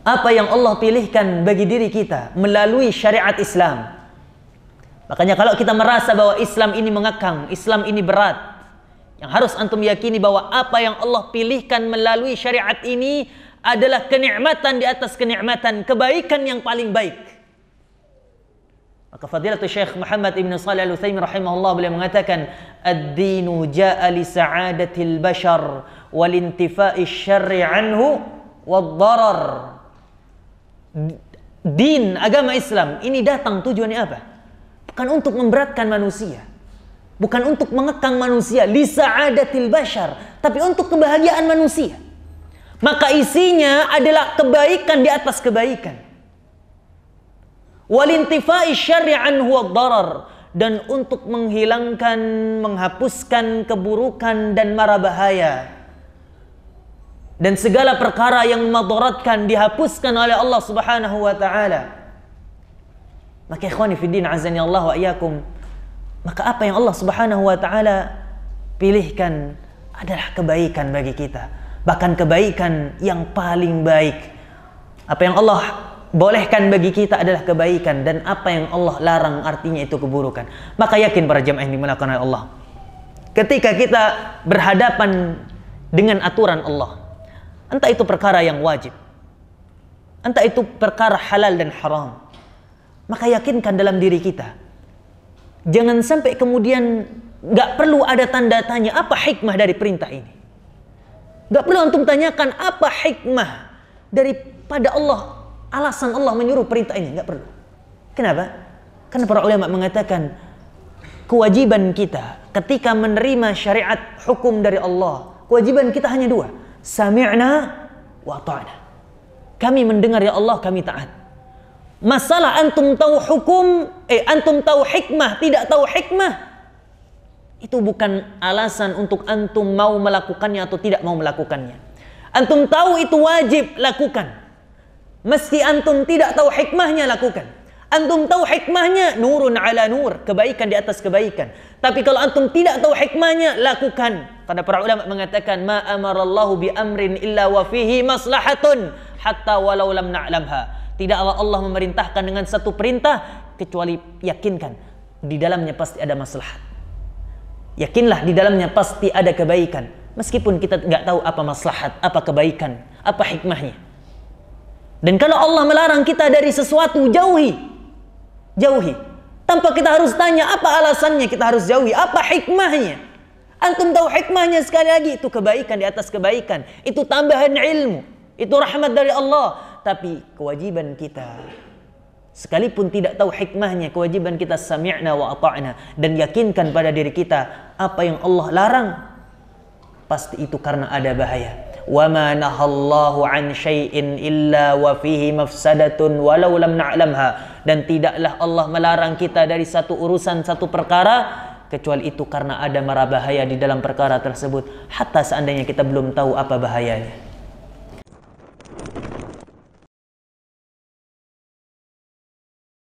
apa yang Allah pilihkan bagi diri kita melalui syariat Islam. Makanya kalau kita merasa bahwa Islam ini mengekang, Islam ini berat, yang harus antum yakini bahwa apa yang Allah pilihkan melalui syariat ini adalah kenikmatan di atas kenikmatan, kebaikan yang paling baik. Maka Fadilatul Syekh Muhammad Ibn Salih Al-Uthaymin rahimahullah beliau mengatakan Ad-dinu ja'a li sa'adatil bashar walintifai syari'anhu wal anhu darar din agama Islam ini datang tujuannya apa? Bukan untuk memberatkan manusia. Bukan untuk mengekang manusia. Lisa ada bashar. Tapi untuk kebahagiaan manusia. Maka isinya adalah kebaikan di atas kebaikan. Walintifai syari'an huwa darar. Dan untuk menghilangkan, menghapuskan keburukan dan mara bahaya dan segala perkara yang memadaratkan dihapuskan oleh Allah Subhanahu wa taala. Maka ikhwani fi din azani Allah wa iyyakum. Maka apa yang Allah Subhanahu wa taala pilihkan adalah kebaikan bagi kita, bahkan kebaikan yang paling baik. Apa yang Allah bolehkan bagi kita adalah kebaikan dan apa yang Allah larang artinya itu keburukan. Maka yakin para jemaah yang dimuliakan oleh Allah. Ketika kita berhadapan dengan aturan Allah, Entah itu perkara yang wajib. Entah itu perkara halal dan haram. Maka yakinkan dalam diri kita. Jangan sampai kemudian gak perlu ada tanda tanya apa hikmah dari perintah ini. Gak perlu antum tanyakan apa hikmah daripada Allah alasan Allah menyuruh perintah ini Gak perlu. Kenapa? Karena para ulama mengatakan kewajiban kita ketika menerima syariat hukum dari Allah, kewajiban kita hanya dua. sami'na wa ta'na. Kami mendengar ya Allah kami taat. Masalah antum tahu hukum, eh antum tahu hikmah, tidak tahu hikmah. Itu bukan alasan untuk antum mau melakukannya atau tidak mau melakukannya. Antum tahu itu wajib lakukan. Meski antum tidak tahu hikmahnya lakukan. Antum tahu hikmahnya nurun ala nur, kebaikan di atas kebaikan. Tapi kalau antum tidak tahu hikmahnya lakukan, Karena para ulama mengatakan ma amarallahu bi amrin illa wa fihi maslahatun hatta walau lam na'lamha. Tidaklah Allah memerintahkan dengan satu perintah kecuali yakinkan di dalamnya pasti ada maslahat. Yakinlah di dalamnya pasti ada kebaikan meskipun kita nggak tahu apa maslahat, apa kebaikan, apa hikmahnya. Dan kalau Allah melarang kita dari sesuatu jauhi. Jauhi. Tanpa kita harus tanya apa alasannya kita harus jauhi, apa hikmahnya. Antum tahu hikmahnya sekali lagi itu kebaikan di atas kebaikan. Itu tambahan ilmu. Itu rahmat dari Allah. Tapi kewajiban kita sekalipun tidak tahu hikmahnya kewajiban kita sami'na wa ata'na dan yakinkan pada diri kita apa yang Allah larang pasti itu karena ada bahaya wa ma nahallahu an syai'in illa wa fihi mafsadatun walau lam na'lamha dan tidaklah Allah melarang kita dari satu urusan satu perkara kecuali itu karena ada mara bahaya di dalam perkara tersebut hatta seandainya kita belum tahu apa bahayanya